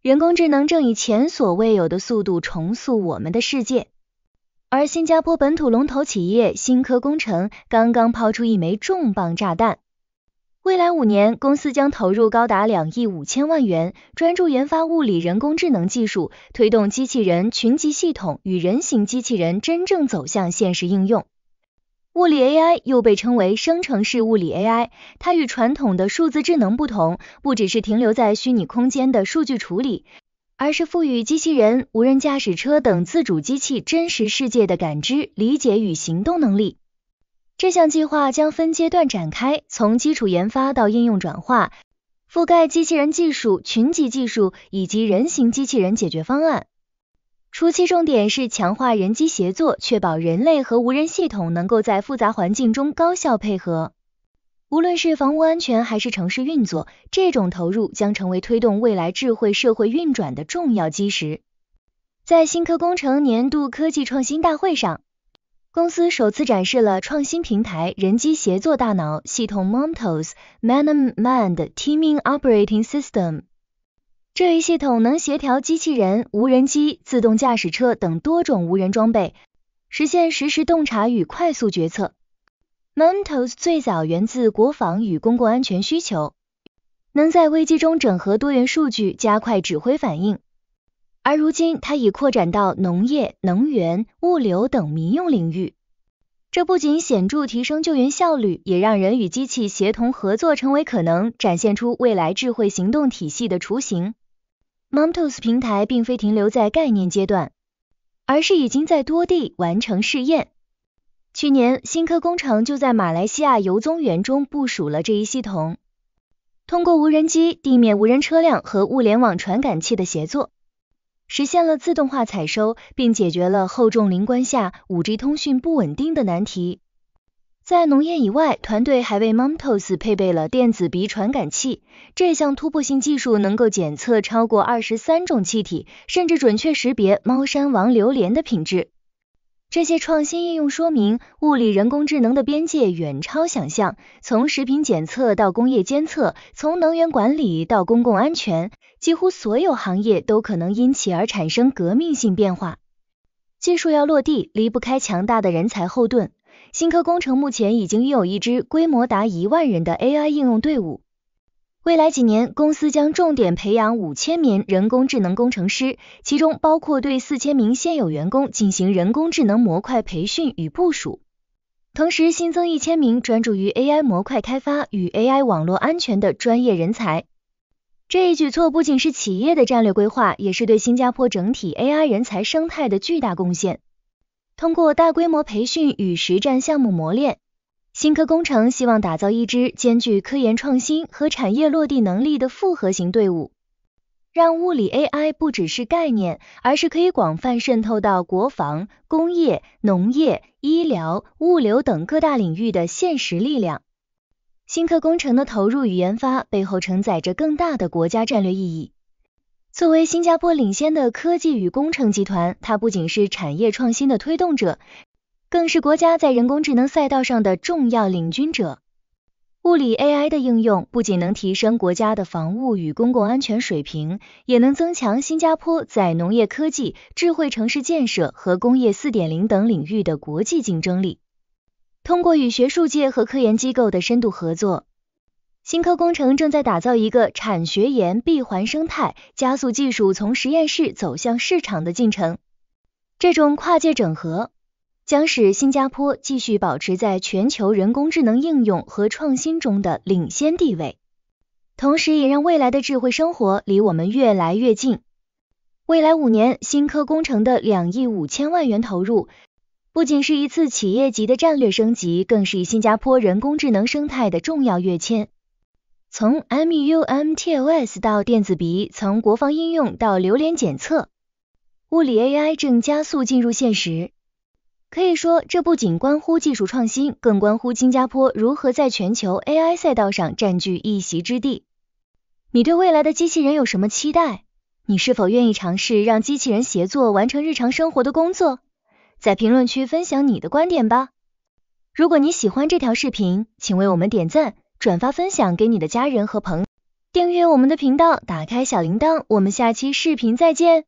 人工智能正以前所未有的速度重塑我们的世界，而新加坡本土龙头企业新科工程刚刚抛出一枚重磅炸弹。未来五年，公司将投入高达两亿五千万元，专注研发物理人工智能技术，推动机器人群集系统与人形机器人真正走向现实应用。物理 AI 又被称为生成式物理 AI，它与传统的数字智能不同，不只是停留在虚拟空间的数据处理，而是赋予机器人、无人驾驶车等自主机器真实世界的感知、理解与行动能力。这项计划将分阶段展开，从基础研发到应用转化，覆盖机器人技术、群集技术以及人形机器人解决方案。初期重点是强化人机协作，确保人类和无人系统能够在复杂环境中高效配合。无论是房屋安全还是城市运作，这种投入将成为推动未来智慧社会运转的重要基石。在新科工程年度科技创新大会上，公司首次展示了创新平台人机协作大脑系统 Montos Man-Mind Teaming Operating System。这一系统能协调机器人、无人机、自动驾驶车等多种无人装备，实现实时洞察与快速决策。Mentos 最早源自国防与公共安全需求，能在危机中整合多元数据，加快指挥反应。而如今，它已扩展到农业、能源、物流等民用领域。这不仅显著提升救援效率，也让人与机器协同合作成为可能，展现出未来智慧行动体系的雏形。m u m t o s 平台并非停留在概念阶段，而是已经在多地完成试验。去年，新科工程就在马来西亚游宗园中部署了这一系统，通过无人机、地面无人车辆和物联网传感器的协作。实现了自动化采收，并解决了厚重林冠下五 G 通讯不稳定的难题。在农业以外，团队还为 Montos 配备了电子鼻传感器。这项突破性技术能够检测超过二十三种气体，甚至准确识别猫山王榴莲的品质。这些创新应用说明，物理人工智能的边界远超想象。从食品检测到工业监测，从能源管理到公共安全，几乎所有行业都可能因其而产生革命性变化。技术要落地，离不开强大的人才后盾。新科工程目前已经拥有一支规模达一万人的 AI 应用队伍。未来几年，公司将重点培养五千名人工智能工程师，其中包括对四千名现有员工进行人工智能模块培训与部署，同时新增一千名专注于 AI 模块开发与 AI 网络安全的专业人才。这一举措不仅是企业的战略规划，也是对新加坡整体 AI 人才生态的巨大贡献。通过大规模培训与实战项目磨练。新科工程希望打造一支兼具科研创新和产业落地能力的复合型队伍，让物理 AI 不只是概念，而是可以广泛渗透到国防、工业、农业、医疗、物流等各大领域的现实力量。新科工程的投入与研发背后承载着更大的国家战略意义。作为新加坡领先的科技与工程集团，它不仅是产业创新的推动者。更是国家在人工智能赛道上的重要领军者。物理 AI 的应用不仅能提升国家的防务与公共安全水平，也能增强新加坡在农业科技、智慧城市建设和工业四点零等领域的国际竞争力。通过与学术界和科研机构的深度合作，新科工程正在打造一个产学研闭环生态，加速技术从实验室走向市场的进程。这种跨界整合。将使新加坡继续保持在全球人工智能应用和创新中的领先地位，同时也让未来的智慧生活离我们越来越近。未来五年，新科工程的两亿五千万元投入，不仅是一次企业级的战略升级，更是新加坡人工智能生态的重要跃迁。从 MU M TOS 到电子鼻，从国防应用到榴莲检测，物理 AI 正加速进入现实。可以说，这不仅关乎技术创新，更关乎新加坡如何在全球 AI 赛道上占据一席之地。你对未来的机器人有什么期待？你是否愿意尝试让机器人协作完成日常生活的工作？在评论区分享你的观点吧。如果你喜欢这条视频，请为我们点赞、转发、分享给你的家人和朋友。订阅我们的频道，打开小铃铛，我们下期视频再见。